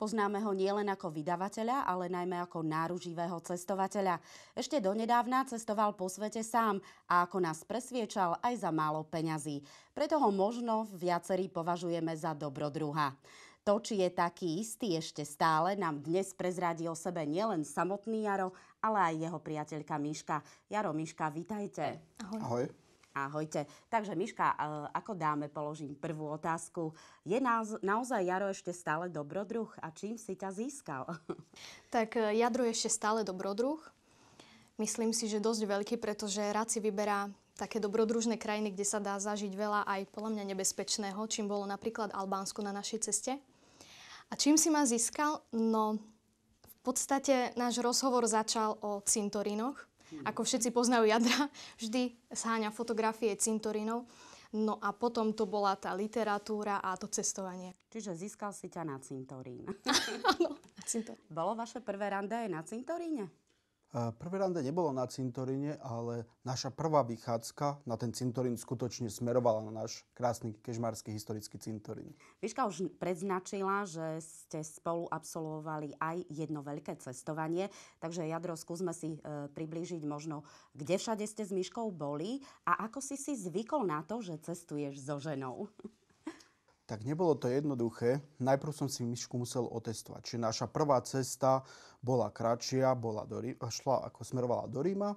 Poznáme ho nielen ako vydavateľa, ale najmä ako náruživého cestovateľa. Ešte donedávna cestoval po svete sám a ako nás presviečal aj za málo peňazí. Preto ho možno viacerí považujeme za dobrodruha. To, či je taký istý ešte stále, nám dnes prezradí o sebe nielen samotný Jaro, ale aj jeho priateľka Miška. Jaro, Miška, vítajte. Ahoj. Ahoj. Ahojte. Takže Miška, e, ako dáme, položím prvú otázku. Je naozaj Jaro ešte stále dobrodruh a čím si ťa získal? Tak e, Jadro je ešte stále dobrodruh. Myslím si, že dosť veľký, pretože rád si vyberá také dobrodružné krajiny, kde sa dá zažiť veľa aj podľa mňa nebezpečného, čím bolo napríklad Albánsko na našej ceste. A čím si ma získal? No, v podstate náš rozhovor začal o cintorinoch, ako všetci poznajú jadra, vždy sáňa fotografie cintorínov. No a potom to bola tá literatúra a to cestovanie. Čiže získal si ťa na cintorín. Áno, na cintorín. Bolo vaše prvé rande aj na cintoríne? Prvé rande nebolo na cintoríne, ale naša prvá vychádzka na ten cintorín skutočne smerovala na náš krásny kežmarský historický cintorín. Vyška už predznačila, že ste spolu absolvovali aj jedno veľké cestovanie, takže jadro skúsme si e, priblížiť možno, kde všade ste s Myškou boli a ako si si zvykol na to, že cestuješ so ženou. tak nebolo to jednoduché. Najprv som si myšku musel otestovať. Čiže naša prvá cesta bola kratšia, bola do Ríma, šla ako smerovala do Ríma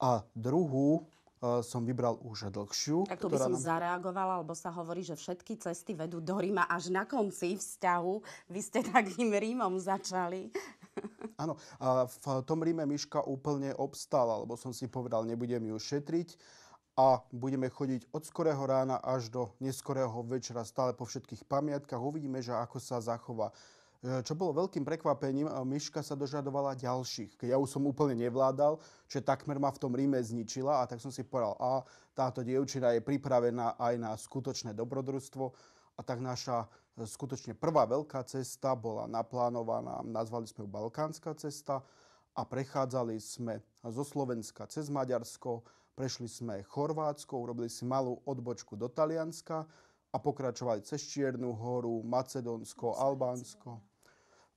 a druhú e, som vybral už dlhšiu. Tak to by som nám... zareagovala, lebo sa hovorí, že všetky cesty vedú do Ríma až na konci vzťahu. Vy ste takým Rímom začali. Áno, v tom Ríme Miška úplne obstála, lebo som si povedal, nebudem ju šetriť a budeme chodiť od skorého rána až do neskorého večera stále po všetkých pamiatkách. Uvidíme, že ako sa zachová. E, čo bolo veľkým prekvapením, e, Myška sa dožadovala ďalších. Keď ja už som úplne nevládal, že takmer ma v tom Ríme zničila a tak som si povedal, a táto dievčina je pripravená aj na skutočné dobrodružstvo. A tak naša e, skutočne prvá veľká cesta bola naplánovaná, nazvali sme ju Balkánska cesta a prechádzali sme zo Slovenska cez Maďarsko, Prešli sme Chorvátsko, urobili si malú odbočku do Talianska a pokračovali cez Čiernu horu, Macedónsko, Albánsko.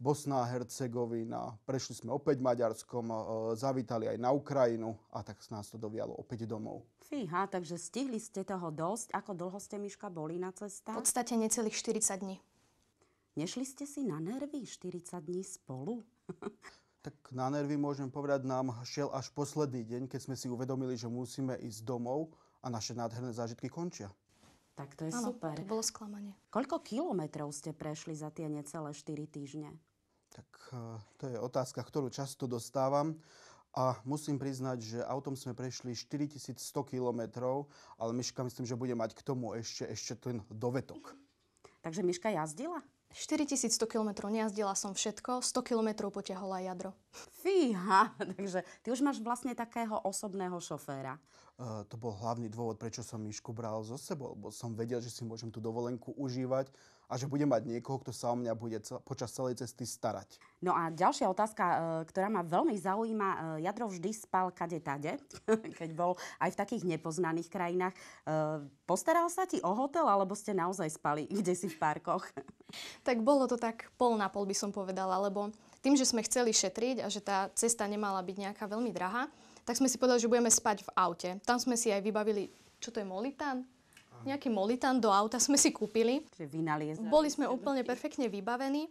Bosná a Hercegovina, prešli sme opäť Maďarskom, e, zavítali aj na Ukrajinu a tak nás to dovialo opäť domov. Fíha, takže stihli ste toho dosť. Ako dlho ste, Miška, boli na cestách? V podstate necelých 40 dní. Nešli ste si na nervy 40 dní spolu? tak na nervy, môžem povedať, nám šiel až posledný deň, keď sme si uvedomili, že musíme ísť domov a naše nádherné zážitky končia. Tak to je ano, super. to bolo sklamanie. Koľko kilometrov ste prešli za tie necelé 4 týždne? Tak eh, to je otázka, ktorú často dostávam. A musím priznať, že autom sme prešli 4100 kilometrov, ale Miška myslím, že bude mať k tomu ešte, ešte ten dovetok. Takže Miška jazdila? 4100 km nejazdila som všetko, 100 km potiahla jadro. Fíha, takže ty už máš vlastne takého osobného šoféra. to bol hlavný dôvod, prečo som Mišku bral so sebou, lebo som vedel, že si môžem tú dovolenku užívať a že budem mať niekoho, kto sa o mňa bude cel- počas celej cesty starať. No a ďalšia otázka, e, ktorá ma veľmi zaujíma. E, jadro vždy spal kade tade, keď bol aj v takých nepoznaných krajinách. E, postaral sa ti o hotel, alebo ste naozaj spali kde si v parkoch? Tak bolo to tak pol na pol by som povedala, lebo tým, že sme chceli šetriť a že tá cesta nemala byť nejaká veľmi drahá, tak sme si povedali, že budeme spať v aute. Tam sme si aj vybavili, čo to je molitán? nejaký molitán do auta sme si kúpili. Boli sme úplne perfektne vybavení.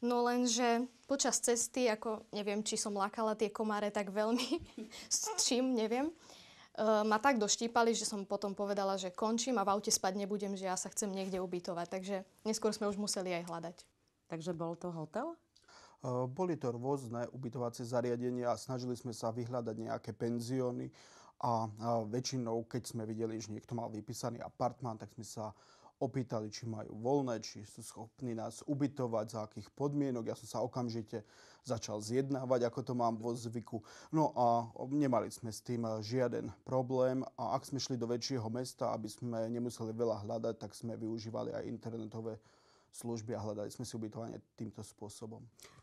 No lenže počas cesty, ako neviem, či som lákala tie komáre tak veľmi, s čím, neviem, uh, ma tak doštípali, že som potom povedala, že končím a v aute spať nebudem, že ja sa chcem niekde ubytovať. Takže neskôr sme už museli aj hľadať. Takže bol to hotel? Eh, boli to rôzne ubytovacie zariadenia a snažili sme sa vyhľadať nejaké penzióny a väčšinou, keď sme videli, že niekto mal vypísaný apartmán, tak sme sa opýtali, či majú voľné, či sú schopní nás ubytovať, za akých podmienok. Ja som sa okamžite začal zjednávať, ako to mám vo zvyku. No a nemali sme s tým žiaden problém a ak sme šli do väčšieho mesta, aby sme nemuseli veľa hľadať, tak sme využívali aj internetové služby a hľadali sme si ubytovanie týmto spôsobom.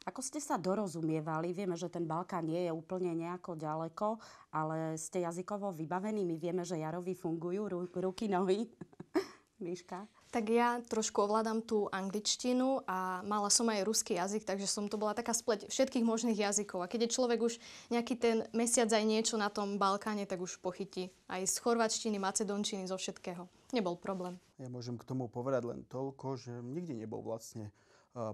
Ako ste sa dorozumievali? Vieme, že ten Balkán nie je úplne nejako ďaleko, ale ste jazykovo vybavení. My vieme, že jarovi fungujú ru- ruky, nohy. Miška? Tak ja trošku ovládam tú angličtinu a mala som aj ruský jazyk, takže som to bola taká spleť všetkých možných jazykov. A keď je človek už nejaký ten mesiac aj niečo na tom Balkáne, tak už pochytí. Aj z chorvačtiny, macedončiny, zo všetkého. Nebol problém. Ja môžem k tomu povedať len toľko, že nikdy nebol vlastne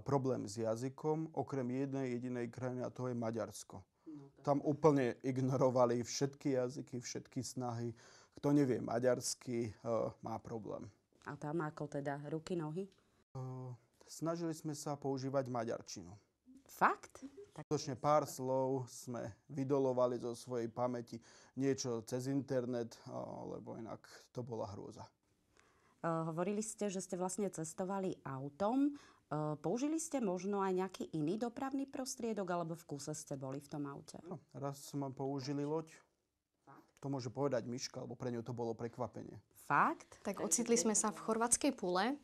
problém s jazykom, okrem jednej jedinej krajiny, a to je Maďarsko. No tam úplne ignorovali všetky jazyky, všetky snahy. Kto nevie maďarsky, e, má problém. A tam ako teda? Ruky, nohy? E, snažili sme sa používať maďarčinu. Fakt? Skutočne pár slov sme vydolovali zo svojej pamäti niečo cez internet, e, lebo inak to bola hrôza. Hovorili ste, že ste vlastne cestovali autom. E, použili ste možno aj nejaký iný dopravný prostriedok, alebo v kuse ste boli v tom aute? No, raz sme použili loď. Fakt? To môže povedať Miška, lebo pre ňu to bolo prekvapenie. Fakt? Tak ocitli sme sa v chorvátskej pule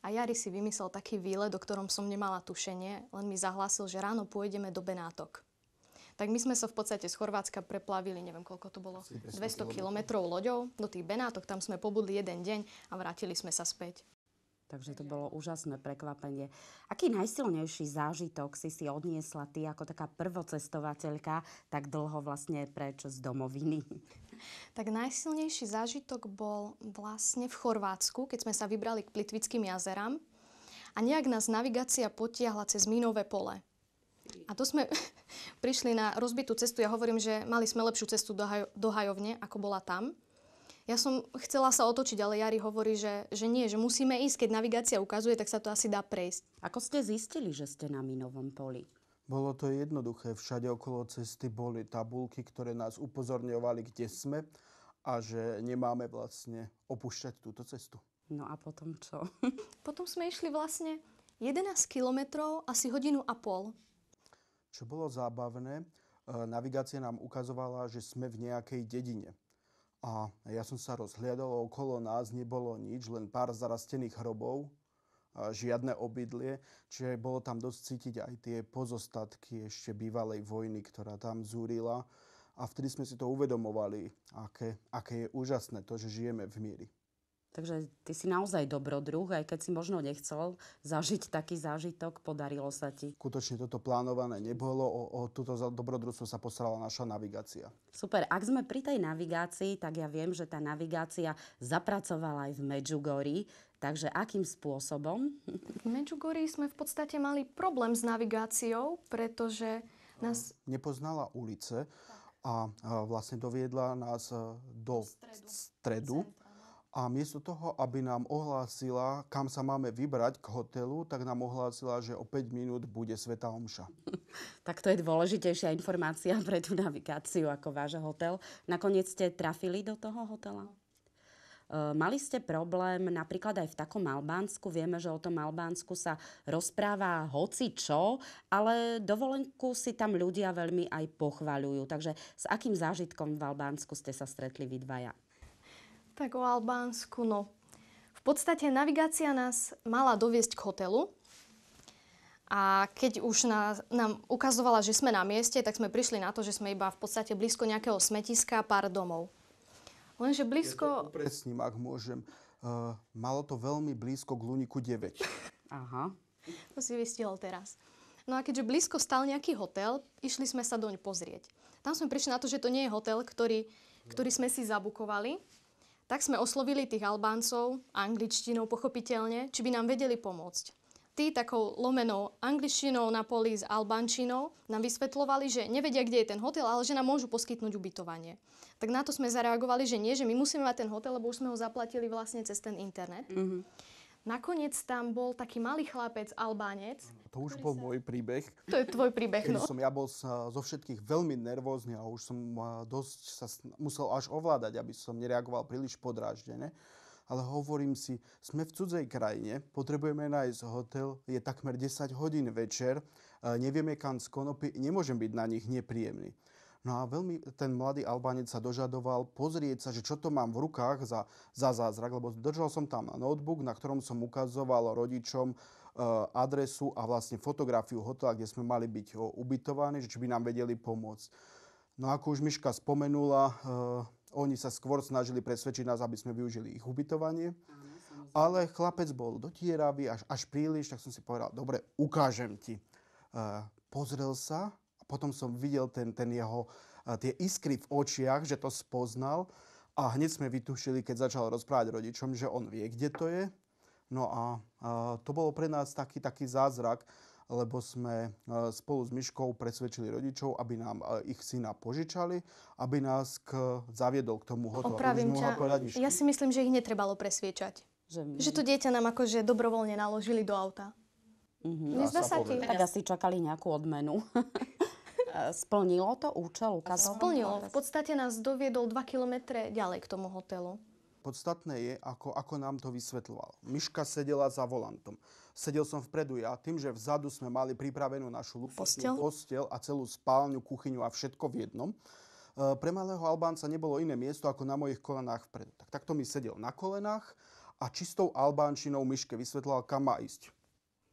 a Jari si vymyslel taký výlet, o ktorom som nemala tušenie, len mi zahlásil, že ráno pôjdeme do Benátok. Tak my sme sa so v podstate z Chorvátska preplavili, neviem koľko to bolo, 200 kilometrov loďou do tých Benátok, tam sme pobudli jeden deň a vrátili sme sa späť. Takže to bolo úžasné prekvapenie. Aký najsilnejší zážitok si si odniesla ty ako taká prvocestovateľka tak dlho vlastne preč z domoviny? Tak najsilnejší zážitok bol vlastne v Chorvátsku, keď sme sa vybrali k Plitvickým jazerám a nejak nás navigácia potiahla cez minové pole. A to sme prišli na rozbitú cestu. Ja hovorím, že mali sme lepšiu cestu do, haj- do hajovne, ako bola tam. Ja som chcela sa otočiť, ale Jari hovorí, že, že nie, že musíme ísť. Keď navigácia ukazuje, tak sa to asi dá prejsť. Ako ste zistili, že ste na minovom poli? Bolo to jednoduché. Všade okolo cesty boli tabulky, ktoré nás upozorňovali, kde sme a že nemáme vlastne opúšťať túto cestu. No a potom čo? potom sme išli vlastne 11 kilometrov, asi hodinu a pol. Čo bolo zábavné, eh, navigácia nám ukazovala, že sme v nejakej dedine. A ja som sa rozhliadol, okolo nás nebolo nič, len pár zarastených hrobov, žiadne obydlie, čiže bolo tam dosť cítiť aj tie pozostatky ešte bývalej vojny, ktorá tam zúrila. A vtedy sme si to uvedomovali, aké, aké je úžasné to, že žijeme v miery. Takže ty si naozaj dobrodruh, aj keď si možno nechcel zažiť taký zážitok, podarilo sa ti. Skutočne toto plánované nebolo, o, o túto dobrodružstvo sa postarala naša navigácia. Super, ak sme pri tej navigácii, tak ja viem, že tá navigácia zapracovala aj v Medžugorí, Takže akým spôsobom? V Medžugorí sme v podstate mali problém s navigáciou, pretože nás... Nepoznala ulice a vlastne doviedla nás e, do stredu, stredu a miesto toho, aby nám ohlásila, kam sa máme vybrať k hotelu, tak nám ohlásila, že o 5 minút bude Sveta Omša. Tak to je dôležitejšia informácia pre tú navigáciu ako váš hotel. Nakoniec ste trafili do toho hotela? E, mali ste problém napríklad aj v takom Albánsku. Vieme, že o tom Albánsku sa rozpráva hoci čo, ale dovolenku si tam ľudia veľmi aj pochvaľujú. Takže s akým zážitkom v Albánsku ste sa stretli vy dvaja? Tak o Albánsku, no. V podstate navigácia nás mala doviesť k hotelu, a keď už na, nám ukazovala, že sme na mieste, tak sme prišli na to, že sme iba v podstate blízko nejakého smetiska a pár domov. Lenže blízko... Ja upresním, ak môžem. Uh, malo to veľmi blízko k Luniku 9. Aha. To si vystihol teraz. No a keďže blízko stal nejaký hotel, išli sme sa doň pozrieť. Tam sme prišli na to, že to nie je hotel, ktorý, ktorý sme si zabukovali, tak sme oslovili tých Albáncov, angličtinou pochopiteľne, či by nám vedeli pomôcť tí takou lomenou angličtinou na poli s albánčinou nám vysvetlovali, že nevedia, kde je ten hotel, ale že nám môžu poskytnúť ubytovanie. Tak na to sme zareagovali, že nie, že my musíme mať ten hotel, lebo už sme ho zaplatili vlastne cez ten internet. Mm-hmm. Nakoniec tam bol taký malý chlapec, Albánec. To už bol sa... môj príbeh. To je tvoj príbeh, no. Som, ja bol sa, eh, zo všetkých veľmi nervózny a už som eh, dosť sa musel až ovládať, aby som nereagoval príliš podráždene. Ale hovorím si, sme v cudzej krajine, potrebujeme nájsť hotel, je takmer 10 hodín večer, eh, nevieme kam z konopy, nemôžem byť na nich nepríjemný. No a veľmi ten mladý Albánec sa dožadoval pozrieť sa, že čo to mám v rukách za, za zázrak, lebo držal som tam notebook, na ktorom som ukazoval rodičom e, adresu a vlastne fotografiu hotela, kde sme mali byť e, ubytovaní, že či by nám vedeli pomôcť. No ako už Miška spomenula, e, oni sa skôr snažili presvedčiť nás, aby sme využili ich ubytovanie. Ale chlapec bol dotieravý až, až príliš, tak som si povedal, dobre, ukážem ti. Pozrel sa potom som videl ten, ten jeho, tie iskry v očiach, že to spoznal a hneď sme vytušili, keď začal rozprávať rodičom, že on vie, kde to je. No a, a to bolo pre nás taký, taký zázrak, lebo sme spolu s Myškou presvedčili rodičov, aby nám ich syna požičali, aby nás k, zaviedol k tomu hotelu. Opravím ťa, ja si myslím, že ich netrebalo presviečať. Že, my... že to dieťa nám akože dobrovoľne naložili do auta. Mm-hmm. Nezdá sa ti? Tak asi čakali nejakú odmenu. Splnilo to účel Splnilo. V podstate nás doviedol 2 km ďalej k tomu hotelu. Podstatné je, ako, ako nám to vysvetľoval. Myška sedela za volantom. Sedel som vpredu ja, tým, že vzadu sme mali pripravenú našu luxusnú postel a celú spálňu, kuchyňu a všetko v jednom. E, pre malého Albánca nebolo iné miesto ako na mojich kolenách vpredu. Tak takto mi sedel na kolenách a čistou Albánčinou Myške vysvetľoval, kam má ísť.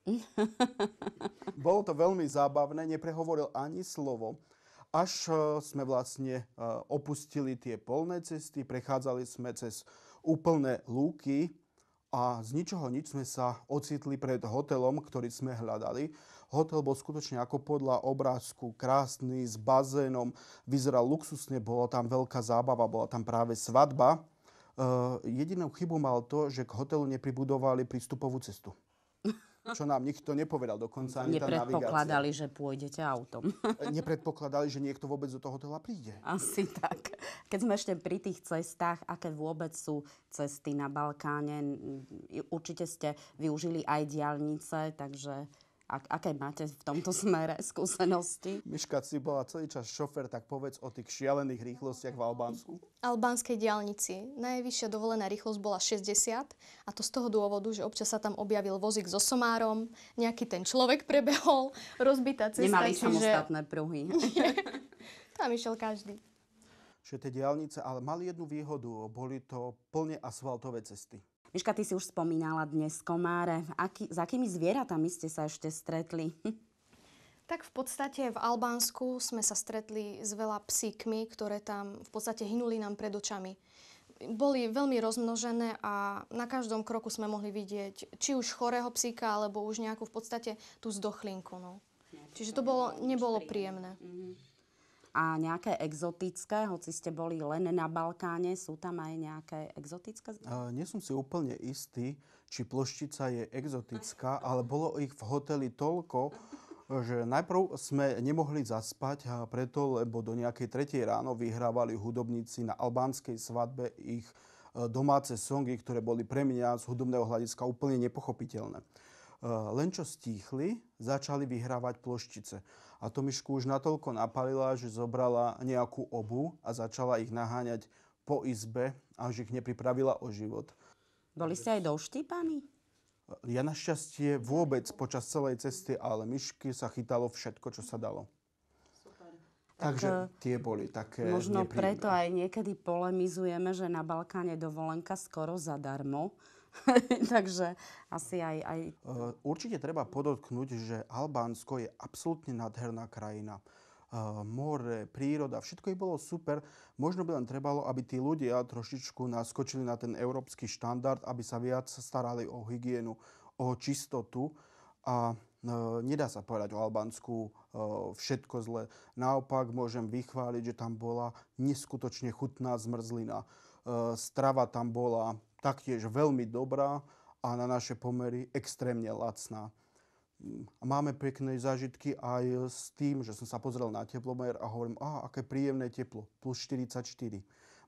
Bolo to veľmi zábavné, neprehovoril ani slovo. Až e, sme vlastne e, opustili tie polné cesty, prechádzali sme cez úplné lúky a z ničoho nič sme sa ocitli pred hotelom, ktorý sme hľadali. Hotel bol skutočne ako podľa obrázku krásny, s bazénom, vyzeral luxusne, bola tam veľká zábava, bola tam práve svadba. Uh, jedinou chybu mal to, že k hotelu nepribudovali prístupovú cestu čo nám nikto nepovedal. Dokonca ani Nepredpokladali, že pôjdete autom. E, nepredpokladali, že niekto vôbec do toho hotela príde. Asi tak. Keď sme ešte pri tých cestách, aké vôbec sú cesty na Balkáne, určite ste využili aj diálnice, takže ak, aké máte v tomto smere skúsenosti? Miška, si bola celý čas šofer, tak povedz o tých šialených rýchlostiach v Albánsku. Mhm. Albánskej diálnici. Najvyššia dovolená rýchlosť bola 60 a to z toho dôvodu, že občas sa tam objavil vozík so somárom, nejaký ten človek prebehol, rozbitá cesta. Nemali čiže... samostatné pruhy. tam išiel každý že tie diálnice ale mali jednu výhodu, boli to plne asfaltové cesty. Miška, ty si už spomínala dnes komáre. Aký, s akými zvieratami ste sa ešte stretli? Tak v podstate v Albánsku sme sa stretli s veľa psíkmi, ktoré tam v podstate hynuli nám pred očami. Boli veľmi rozmnožené a na každom kroku sme mohli vidieť či už chorého psíka, alebo už nejakú v podstate tú zdochlinku. No. Čiže to bolo, nebolo príjemné. Mm-hmm a nejaké exotické, hoci ste boli len na Balkáne, sú tam aj nejaké exotické? Uh, nie som si úplne istý, či ploštica je exotická, ale bolo ich v hoteli toľko, že najprv sme nemohli zaspať a preto, lebo do nejakej tretej ráno vyhrávali hudobníci na albánskej svadbe ich e, domáce songy, ktoré boli pre mňa z hudobného hľadiska úplne nepochopiteľné. Ehm, len čo stíchli, začali vyhrávať ploštice. A myšku už natoľko napalila, že zobrala nejakú obu a začala ich naháňať po izbe, až ich nepripravila o život. Boli ste aj doštípaní? Ja našťastie vôbec počas celej cesty, ale myšky sa chytalo všetko, čo sa dalo. Takže e, tie boli také Možno nepríjemné. preto aj niekedy polemizujeme, že na Balkáne dovolenka skoro zadarmo, Takže asi aj, aj... Eh, určite treba podotknúť, že Albánsko je absolútne nádherná krajina. Eh, more, príroda, všetko je bolo super. Možno by len trebalo, aby tí ľudia trošičku naskočili na ten európsky štandard, aby sa viac starali o hygienu, o čistotu. A eh, nedá sa povedať o Albánsku všetko zle. Naopak môžem vychváliť, že tam bola neskutočne chutná zmrzlina. Strava tam bola taktiež veľmi dobrá a na naše pomery extrémne lacná. máme pekné zážitky aj s tým, že som sa pozrel na teplomer a hovorím, a aké príjemné teplo, plus 44.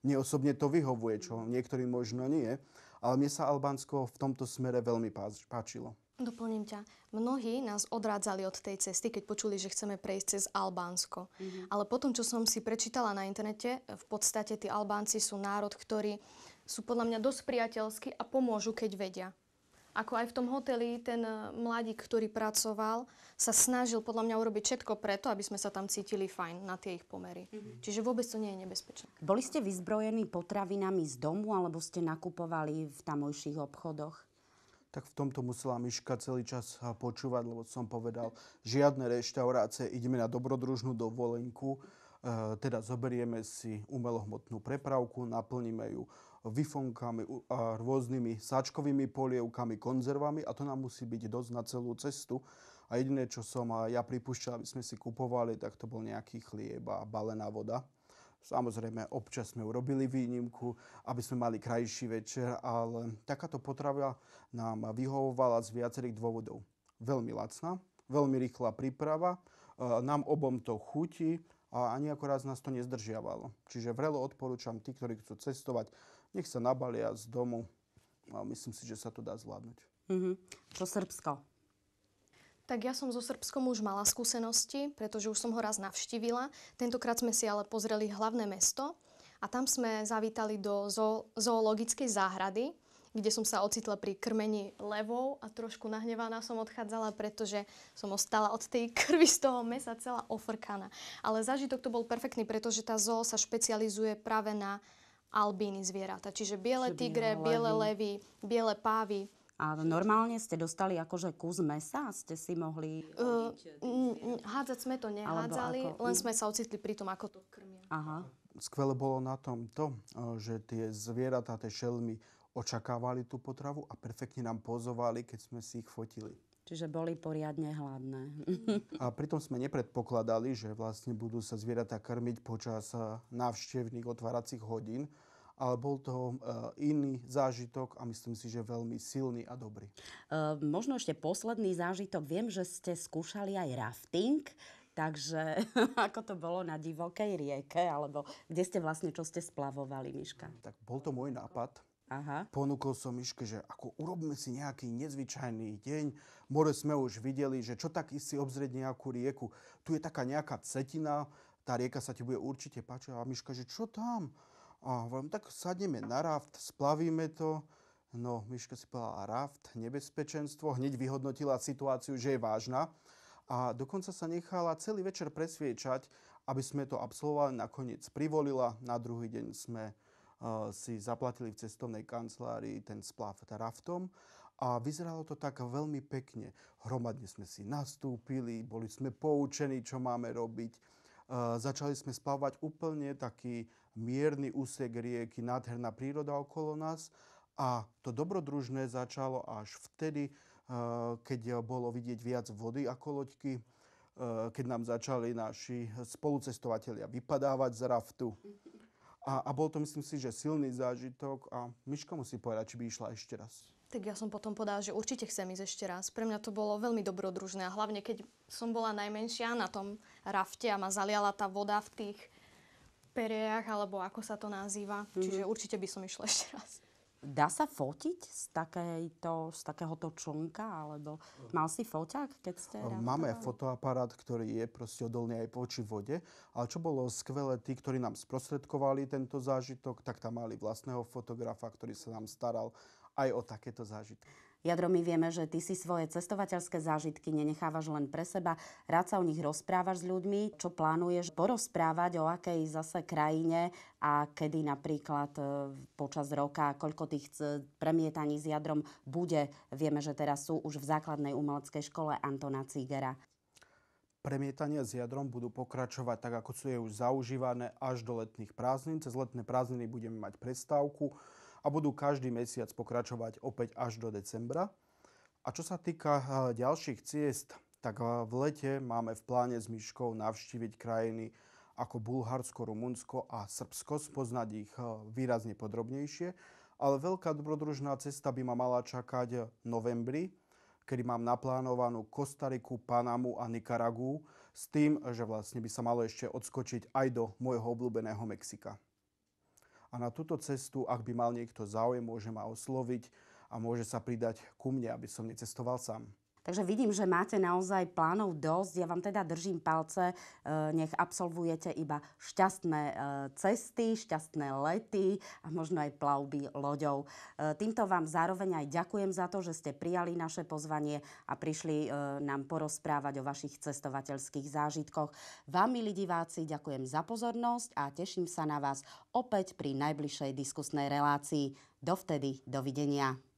Mne osobne to vyhovuje, čo niektorým možno nie, ale mne sa Albánsko v tomto smere veľmi páčilo. Doplním ťa. Mnohí nás odrádzali od tej cesty, keď počuli, že chceme prejsť cez Albánsko. Mm-hmm. Ale potom, čo som si prečítala na internete, v podstate tí Albánci sú národ, ktorý sú podľa mňa dosť priateľskí a pomôžu, keď vedia. Ako aj v tom hoteli, ten e, mladík, ktorý pracoval, sa snažil podľa mňa urobiť všetko preto, aby sme sa tam cítili fajn na tie ich pomery. Mm-hmm. Čiže vôbec to nie je nebezpečné. Boli ste vyzbrojení potravinami z domu, alebo ste nakupovali v tamojších obchodoch? tak v tomto musela Miška celý čas počúvať, lebo som povedal, žiadne reštaurácie, ideme na dobrodružnú dovolenku. E, teda zoberieme si umelohmotnú prepravku, naplníme ju vyfonkámi rôznymi sáčkovými polievkami, konzervami a to nám musí byť dosť na celú cestu. A jediné, čo som ja pripúšťal, aby sme si kupovali, tak to bol nejaký chlieb a balená voda. Samozrejme, občas sme urobili výnimku, aby sme mali krajší večer, ale takáto potrava nám vyhovovala z viacerých dôvodov. Veľmi lacná, veľmi rýchla príprava, e, nám obom to chutí a ani akorát nás to nezdržiavalo. Čiže vrelo odporúčam tí, ktorí chcú cestovať, nech sa nabalia z domu a myslím si, že sa to dá zvládnuť. Mm-hmm. Čo Srbsko? Tak ja som so Srbskom už mala skúsenosti, pretože už som ho raz navštívila. Tentokrát sme si ale pozreli hlavné mesto a tam sme zavítali do zoologickej záhrady, kde som sa ocitla pri krmení levou a trošku nahnevaná som odchádzala, pretože som ostala od tej krvi z toho mesa celá ofrkaná. Ale zážitok to bol perfektný, pretože tá zoo sa špecializuje práve na albíny zvieratá, čiže biele tigre, biele levy, biele pávy. A normálne ste dostali akože kus mesa a ste si mohli... Uh, hádzať sme to nehádzali, ako... len sme sa ocitli pri tom, ako to krmia. Aha. Skvelé bolo na tom to, e, že tie zvieratá, tie šelmy očakávali tú potravu a perfektne nám pozovali, keď sme si ich fotili. Čiže boli poriadne hladné. A pritom sme nepredpokladali, že vlastne budú sa zvieratá krmiť počas eh, návštevných otváracích hodín, ale bol to eh, iný zážitok a myslím si, že veľmi silný a dobrý. E, možno ešte posledný zážitok. Viem, že ste skúšali aj rafting. Takže ako to bolo na divokej rieke, alebo kde ste vlastne, čo ste splavovali, Miška? Tak bol to môj nápad. Aha. Ponúkol som Miške, že ako urobme si nejaký nezvyčajný deň. More sme už videli, že čo tak si obzrieť nejakú rieku. Tu je taká nejaká cetina, tá rieka sa ti bude určite páčiť. A Miška, že čo tam? A hovorím, tak sadneme na raft, splavíme to. No, Miška si povedala, raft, nebezpečenstvo. Hneď vyhodnotila situáciu, že je vážna. A dokonca sa nechala celý večer presviečať, aby sme to absolvovali. Nakoniec privolila. Na druhý deň sme Eh, si zaplatili v cestovnej kancelárii ten splav teda raftom a vyzeralo to tak veľmi pekne. Hromadne sme si nastúpili, boli sme poučení, čo máme robiť. Eh, začali sme spávať úplne taký mierny úsek rieky, nádherná príroda okolo nás a to dobrodružné začalo až vtedy, eh, keď bolo vidieť viac vody ako loďky, keď nám začali naši spolucestovatelia vypadávať z raftu. A, a bol to, myslím si, že silný zážitok a Miška musí povedať, či by išla ešte raz. Tak ja som potom povedala, že určite chcem ísť ešte raz. Pre mňa to bolo veľmi dobrodružné a hlavne keď som bola najmenšia na tom rafte a ma zaliala tá voda v tých periach, alebo ako sa to nazýva. Mm-hmm. Čiže určite by som išla ešte raz. Dá sa fotiť z, takejto, z takéhoto člnka? Alebo mal si foťák, keď ste... Máme rámkovali? fotoaparát, ktorý je proste odolný aj voči vode. Ale čo bolo skvelé, tí, ktorí nám sprostredkovali tento zážitok, tak tam mali vlastného fotografa, ktorý sa nám staral aj o takéto zážitky. Jadro, my vieme, že ty si svoje cestovateľské zážitky nenechávaš len pre seba, rád sa o nich rozprávaš s ľuďmi, čo plánuješ porozprávať, o akej zase krajine a kedy napríklad e, počas roka, koľko tých premietaní s Jadrom bude. Vieme, že teraz sú už v základnej umeleckej škole Antona Cígera. Premietania s jadrom budú pokračovať tak, ako sú je už zaužívané až do letných prázdnin. Cez letné prázdniny budeme mať prestávku a budú každý mesiac pokračovať opäť až do decembra. A čo sa týka eh, ďalších ciest, tak eh, v lete máme v pláne s Myškou navštíviť krajiny ako Bulharsko, Rumunsko a Srbsko, spoznať ich eh, výrazne podrobnejšie. Ale veľká dobrodružná cesta by ma mala čakať v novembri, kedy mám naplánovanú Kostariku, Panamu a Nikaragu s tým, že vlastne by sa malo ešte odskočiť aj do môjho obľúbeného Mexika. A na túto cestu, ak by mal niekto záujem, môže ma osloviť a môže sa pridať ku mne, aby som necestoval sám. Takže vidím, že máte naozaj plánov dosť. Ja vám teda držím palce, e, nech absolvujete iba šťastné e, cesty, šťastné lety a možno aj plavby loďou. E, týmto vám zároveň aj ďakujem za to, že ste prijali naše pozvanie a prišli nám porozprávať o vašich cestovateľských zážitkoch. Vám, milí diváci, ďakujem za pozornosť a teším sa na vás opäť pri najbližšej diskusnej relácii. Dovtedy, dovidenia.